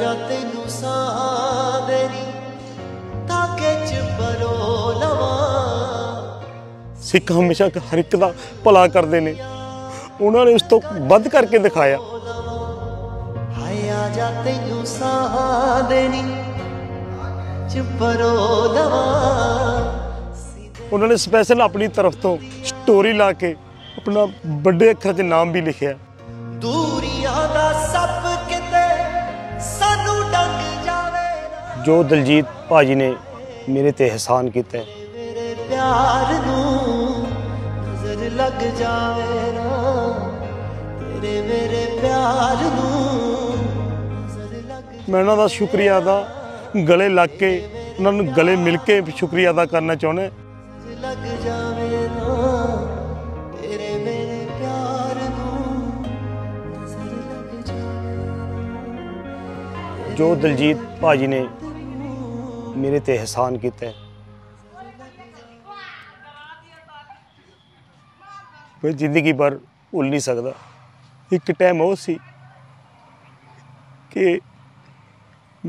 ਜਾ ਤੈਨੂੰ ਸਾਦਰੀ ਤਾਕੇ ਚ ਪਰੋ ਲਵਾ ਸਿੱਖ ਹਮੇਸ਼ਾ ਹਰ ਇੱਕ ਦਾ ਭਲਾ ਕਰਦੇ ਨੇ ਉਹਨਾਂ ਨੇ ਉਸ ਤੋਂ ਵੱਧ ਕਰਕੇ ਦਿਖਾਇਆ ਹਾਇਆ ਜਾ ਤੈਨੂੰ ਸਾਦਰੀ ਚ ਪਰੋ ਲਵਾ ਉਹਨਾਂ ਨੇ ਸਪੈਸ਼ਲ ਆਪਣੀ ਤਰਫ ਤੋਂ ਸਟੋਰੀ ਲਾ ਕੇ ਆਪਣਾ ਵੱਡੇ ਅੱਖਰ 'ਚ ਨਾਮ ਵੀ ਲਿਖਿਆ ਜੋ ਦਲਜੀਤ ਭਾਜੀ ਨੇ ਮੇਰੇ ਤੇ ਇਹਸਾਨ ਕੀਤਾ ਮੇਰੇ ਪਿਆਰ ਨੂੰ ਨਜ਼ਰ ਲੱਗ ਜਾਵੇ ਨਾ ਤੇਰੇ ਮੇਰੇ ਪਿਆਰ ਨੂੰ ਮੈਂ ਉਹਨਾਂ ਦਾ ਸ਼ੁਕਰੀਆ ਦਾ ਗਲੇ ਲੱਗ ਕੇ ਉਹਨਾਂ ਨੂੰ ਗਲੇ ਮਿਲ ਕੇ ਸ਼ੁਕਰੀਆ ਅਦਾ ਕਰਨਾ ਚਾਹੁੰਦਾ ਲੱਗ ਜਾਵੇ ਜੋ ਦਲਜੀਤ ਭਾਜੀ ਨੇ मेरे ਤੇ ਇਹਸਾਨ ਕੀਤਾ ਮੈਂ ਜ਼ਿੰਦਗੀ ਭਰ ਉਲ ਨਹੀਂ ਸਕਦਾ ਇੱਕ ਟਾਈਮ ਉਹ ਸੀ ਕਿ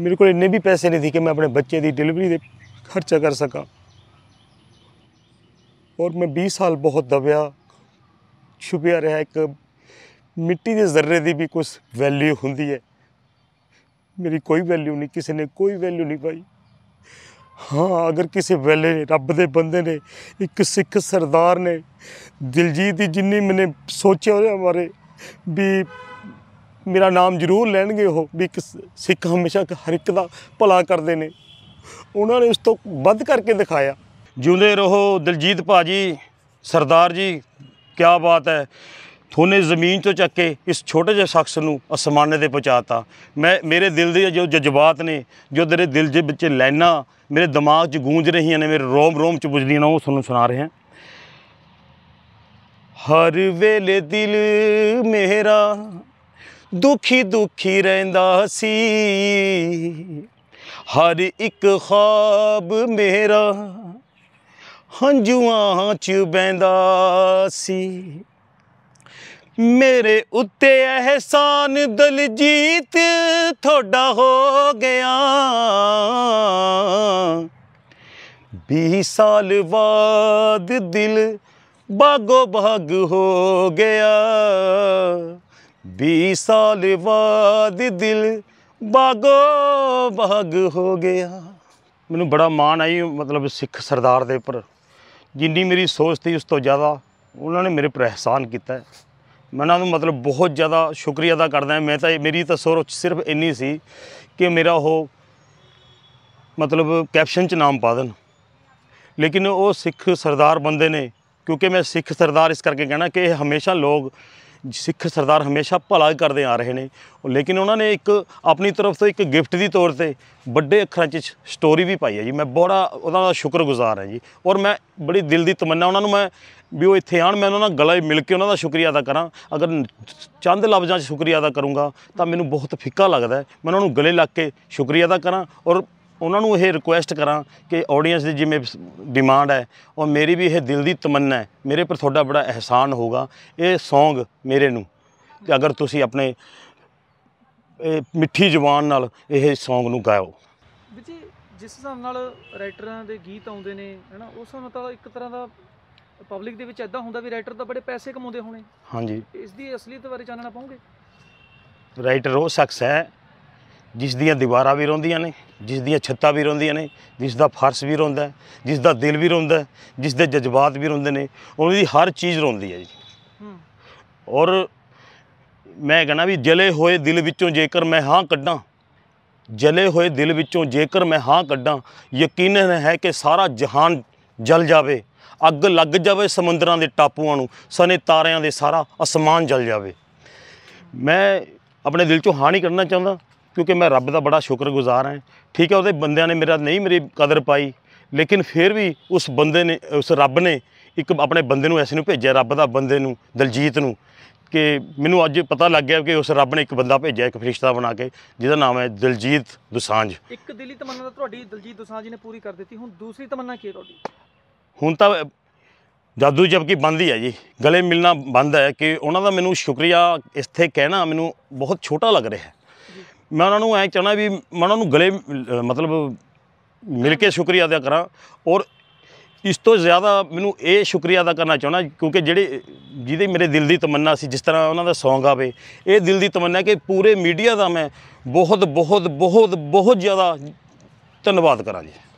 मेरे को इन्ने भी पैसे नहीं थे कि मैं अपने बच्चे की डिलीवरी खर्चा कर सका और मैं 20 साल बहुत दबिया छुपया रहा एक मिट्टी के जर्रे की भी कुछ वैल्यू होंगी है मेरी कोई वैल्यू नहीं किसी ने कोई वैल्यू नहीं पाई ਹਾਂ ਅਗਰ ਕਿਸੇ ਵੇਲੇ ਰੱਬ ਦੇ ਬੰਦੇ ਨੇ ਇੱਕ ਸਿੱਖ ਸਰਦਾਰ ਨੇ ਦਿਲਜੀਤ ਦੀ ਜਿੰਨੀ ਮੈਨੇ ਸੋਚਿਆ ਉਹਦੇ ਬਾਰੇ ਵੀ ਮੇਰਾ ਨਾਮ ਜ਼ਰੂਰ ਲੈਣਗੇ ਉਹ ਵੀ ਇੱਕ ਸਿੱਖ ਹਮੇਸ਼ਾ ਹਰ ਇੱਕ ਦਾ ਭਲਾ ਕਰਦੇ ਨੇ ਉਹਨਾਂ ਨੇ ਉਸ ਤੋਂ ਵੱਧ ਕਰਕੇ ਦਿਖਾਇਆ ਜਿਉਂਦੇ ਰਹੋ ਦਿਲਜੀਤ ਭਾਜੀ ਸਰਦਾਰ ਜੀ ਕੀ ਬਾਤ ਹੈ ਥੋਨੇ ਜ਼ਮੀਨ ਤੋਂ ਚੱਕ ਕੇ ਇਸ ਛੋਟੇ ਜਿਹੇ ਸ਼ਖਸ ਨੂੰ ਅਸਮਾਨੇ ਤੇ ਪਹੁੰਚਾਤਾ ਮੈਂ ਮੇਰੇ ਦਿਲ ਦੇ ਜੋ ਜਜ਼ਬਾਤ ਨੇ ਜੋ ਤੇਰੇ ਦਿਲ ਦੇ ਵਿੱਚ ਲੈਣਾ ਮੇਰੇ ਦਿਮਾਗ 'ਚ ਗੂੰਜ ਰਹੀਆਂ ਨੇ ਮੇਰੇ ਰੋਮ ਰੋਮ 'ਚ ਬੁਝਦੀਆਂ ਨੇ ਉਹ ਤੁਹਾਨੂੰ ਸੁਣਾ ਰਿਹਾ ਹਰ ਵੇਲੇ ਦਿਲ ਮੇਰਾ ਦੁਖੀ ਦੁਖੀ ਰਹਿੰਦਾ ਸੀ ਹਰ ਇੱਕ ਖਾਬ ਮੇਰਾ ਹੰਝੂਆਂ 'ਚ ਬੈਂਦਾ ਸੀ ਮੇਰੇ ਉੱਤੇ ਅਹਿਸਾਨ ਦਲਜੀਤ ਤੁਹਾਡਾ ਹੋ ਗਿਆ 20 ਸਾਲ ਬਾਅਦ ਦਿਲ ਬਾਗੋ ਬਾਗ ਹੋ ਗਿਆ 20 ਸਾਲ ਬਾਅਦ ਦਿਲ ਬਾਗੋ ਬਾਗ ਹੋ ਗਿਆ ਮੈਨੂੰ ਬੜਾ ਮਾਣ ਆਈ ਮਤਲਬ ਸਿੱਖ ਸਰਦਾਰ ਦੇ ਉੱਪਰ ਜਿੰਨੀ ਮੇਰੀ ਸੋਚ ਸੀ ਉਸ ਤੋਂ ਜ਼ਿਆਦਾ ਉਹਨਾਂ ਨੇ ਮੇਰੇ ਪਰ ਅਹਿਸਾਨ ਕੀਤਾ ਮੈਂ ਉਹਨਾਂ ਨੂੰ ਮਤਲਬ ਬਹੁਤ ਜ਼ਿਆਦਾ ਸ਼ੁਕਰੀਆ ਅਦਾ ਕਰਦਾ ਮੈਂ ਤਾਂ ਮੇਰੀ ਤਾਂ ਸੋਚ ਸਿਰਫ ਇੰਨੀ ਸੀ ਕਿ ਮੇਰਾ ਉਹ ਮਤਲਬ ਕੈਪਸ਼ਨ 'ਚ ਨਾਮ ਪਾ ਦੇਣ ਲੇਕਿਨ ਉਹ ਸਿੱਖ ਸਰਦਾਰ ਬੰਦੇ ਨੇ ਕਿਉਂਕਿ ਮੈਂ ਸਿੱਖ ਸਰਦਾਰ ਇਸ ਕਰਕੇ ਕਹਿਣਾ ਕਿ ਇਹ ਹਮੇਸ਼ਾ ਲੋਕ ਸਿੱਖ ਸਰਦਾਰ ਹਮੇਸ਼ਾ ਭਲਾ ਕਰਦੇ ਆ ਰਹੇ ਨੇ ਲੇਕਿਨ ਉਹਨਾਂ ਨੇ ਇੱਕ ਆਪਣੀ ਤਰਫ ਤੋਂ ਇੱਕ ਗਿਫਟ ਦੀ ਤੌਰ ਤੇ ਵੱਡੇ ਅੱਖਰਾਂ 'ਚ ਸਟੋਰੀ ਵੀ ਪਾਈ ਹੈ ਜੀ ਮੈਂ ਬੜਾ ਉਹਨਾਂ ਦਾ ਸ਼ੁਕਰਗੁਜ਼ਾਰ ਹਾਂ ਜੀ ਔਰ ਮੈਂ ਬੜੀ ਦਿਲ ਦੀ ਤਮੰਨਾ ਉਹਨਾਂ ਨੂੰ ਮੈਂ ਵੀ ਉਹ ਇੱਥੇ ਆਣ ਮੈਂ ਉਹਨਾਂ ਨਾਲ ਗਲੇ ਮਿਲ ਕੇ ਉਹਨਾਂ ਦਾ ਸ਼ੁਕਰੀਆ ਅਦਾ ਕਰਾਂ ਅਗਰ ਚੰਦ ਲਫ਼ਜ਼ਾਂ 'ਚ ਸ਼ੁਕਰੀਆ ਅਦਾ ਕਰੂੰਗਾ ਤਾਂ ਮੈਨੂੰ ਬਹੁਤ ਫਿੱਕਾ ਲੱਗਦਾ ਮੈਂ ਉਹਨਾਂ ਨੂੰ ਗਲੇ ਲੱਗ ਕੇ ਸ਼ੁਕਰੀਆ ਅਦਾ ਕਰਾਂ ਔਰ ਉਹਨਾਂ ਨੂੰ ਇਹ ਰਿਕੁਐਸਟ ਕਰਾਂ ਕਿ ਆਡੀਅנס ਦੀ ਜਿਵੇਂ ਡਿਮਾਂਡ ਹੈ ਔਰ ਮੇਰੀ ਵੀ ਇਹ ਦਿਲ ਦੀ ਤਮੰਨਾ ਹੈ ਮੇਰੇ ਪਰ ਤੁਹਾਡਾ ਬੜਾ ਅਹਿਸਾਨ ਹੋਗਾ ਇਹ ਸੌਂਗ ਮੇਰੇ ਨੂੰ ਕਿ ਅਗਰ ਤੁਸੀਂ ਆਪਣੇ ਇਹ ਮਿੱਠੀ ਜ਼ੁਬਾਨ ਨਾਲ ਇਹ ਸੌਂਗ ਨੂੰ ਗਾਓ ਜੀ ਜਿਸ ਹਿਸਾਬ ਨਾਲ ਰਾਈਟਰਾਂ ਦੇ ਗੀਤ ਆਉਂਦੇ ਨੇ ਹਨਾ ਉਸ ਹਿਸਾਬ ਨਾਲ ਇੱਕ ਤਰ੍ਹਾਂ ਦਾ ਪਬਲਿਕ ਦੇ ਵਿੱਚ ਐਦਾਂ ਹੁੰਦਾ ਵੀ ਰਾਈਟਰ ਤਾਂ ਬੜੇ ਪੈਸੇ ਕਮਾਉਂਦੇ ਹੋਣੇ ਹਾਂਜੀ ਇਸ ਦੀ ਅਸਲੀਅਤ ਬਾਰੇ ਜਾਣਨਾ ਪਾਉਂਗੇ ਰਾਈਟਰ ਉਹ ਸ਼ਖਸ ਹੈ ਜਿਸ ਦੀਆਂ ਦੀਵਾਰਾਂ ਵੀ ਰੋਂਦੀਆਂ ਨੇ ਜਿਸ ਦੀਆਂ ਛੱਤਾਂ ਵੀ ਰੋਂਦੀਆਂ ਨੇ ਜਿਸ ਦਾ ਫਰਸ਼ ਵੀ ਰੋਂਦਾ ਜਿਸ ਦਾ ਦਿਲ ਵੀ ਰੋਂਦਾ ਜਿਸ ਦੇ ਜਜ਼ਬਾਤ ਵੀ ਰੋਂਦੇ ਨੇ ਉਹਦੀ ਹਰ ਚੀਜ਼ ਰੋਂਦੀ ਹੈ ਜੀ ਔਰ ਮੈਂ ਕਹਣਾ ਵੀ ਜਲੇ ਹੋਏ ਦਿਲ ਵਿੱਚੋਂ ਜੇਕਰ ਮੈਂ ਹਾਂ ਕੱਢਾਂ ਜਲੇ ਹੋਏ ਦਿਲ ਵਿੱਚੋਂ ਜੇਕਰ ਮੈਂ ਹਾਂ ਕੱਢਾਂ ਯਕੀਨਨ ਹੈ ਕਿ ਸਾਰਾ ਜਹਾਨ ਜਲ ਜਾਵੇ ਅੱਗ ਲੱਗ ਜਾਵੇ ਸਮੁੰਦਰਾਂ ਦੇ ਟਾਪੂਆਂ ਨੂੰ ਸਨੇ ਤਾਰਿਆਂ ਦੇ ਸਾਰਾ ਅਸਮਾਨ ਜਲ ਜਾਵੇ ਮੈਂ ਆਪਣੇ ਦਿਲ ਚੋਂ ਹਾਂ ਨਹੀਂ ਕਰਨਾ ਚਾਹੁੰਦਾ ਕਿਉਂਕਿ ਮੈਂ ਰੱਬ ਦਾ ਬੜਾ ਸ਼ੁਕਰਗੁਜ਼ਾਰ ਹਾਂ ਠੀਕ ਹੈ ਉਹਦੇ ਬੰਦਿਆਂ ਨੇ ਮੇਰਾ ਨਹੀਂ ਮੇਰੀ ਕਦਰ ਪਾਈ ਲੇਕਿਨ ਫਿਰ ਵੀ ਉਸ ਬੰਦੇ ਨੇ ਉਸ ਰੱਬ ਨੇ ਇੱਕ ਆਪਣੇ ਬੰਦੇ ਨੂੰ ਐਸੇ ਨੂੰ ਭੇਜਿਆ ਰੱਬ ਦਾ ਬੰਦੇ ਨੂੰ ਦਲਜੀਤ ਨੂੰ ਕਿ ਮੈਨੂੰ ਅੱਜ ਪਤਾ ਲੱਗ ਗਿਆ ਕਿ ਉਸ ਰੱਬ ਨੇ ਇੱਕ ਬੰਦਾ ਭੇਜਿਆ ਇੱਕ ਫਰਿਸ਼ਤਾ ਬਣਾ ਕੇ ਜਿਹਦਾ ਨਾਮ ਹੈ ਦਲਜੀਤ ਦੁਸਾਂਝ ਇੱਕ ਦਿਲੀ ਤਮੰਨਾ ਤਾਂ ਤੁਹਾਡੀ ਦਲਜੀਤ ਦੁਸਾਂਝ ਨੇ ਪੂਰੀ ਕਰ ਦਿੱਤੀ ਹੁਣ ਦੂਸਰੀ ਤਮੰਨਾ ਕੀ ਹੈ ਤੁਹਾਡੀ ਹੁਣ ਤਾਂ ਜਾਦੂ ਕੀ ਬੰਦ ਹੀ ਹੈ ਜੀ ਗਲੇ ਮਿਲਣਾ ਬੰਦ ਹੈ ਕਿ ਉਹਨਾਂ ਦਾ ਮੈਨੂੰ ਸ਼ੁਕਰੀਆ ਇੱਥੇ ਕਹਿਣਾ ਮੈਨੂੰ ਬਹੁਤ ਛੋਟਾ ਲੱਗ ਰਿਹਾ ਹੈ ਮੈਂ ਉਹਨਾਂ ਨੂੰ ਐ ਚਾਹਣਾ ਵੀ ਮੈਂ ਉਹਨਾਂ ਨੂੰ ਗਲੇ ਮਤਲਬ ਮਿਲ ਕੇ ਸ਼ੁਕਰੀਆ ਅਦਾ ਕਰਾਂ ਔਰ ਇਸ ਤੋਂ ਜ਼ਿਆਦਾ ਮੈਨੂੰ ਇਹ ਸ਼ੁਕਰੀਆ ਅਦਾ ਕਰਨਾ ਚਾਹਣਾ ਕਿਉਂਕਿ ਜਿਹੜੇ ਜਿਹਦੇ ਮੇਰੇ ਦਿਲ ਦੀ ਤਮੰਨਾ ਸੀ ਜਿਸ ਤਰ੍ਹਾਂ ਉਹਨਾਂ ਦਾ ਸੌਂਗ ਆਵੇ ਇਹ ਦਿਲ ਦੀ ਤਮੰਨਾ ਕਿ ਪੂਰੇ ਮੀਡੀਆ ਦਾ ਮੈਂ ਬਹੁਤ ਬਹੁਤ ਬਹੁਤ ਬਹੁਤ ਜ਼ਿਆਦਾ ਧੰਨਵਾਦ ਕਰਾਂ ਜੀ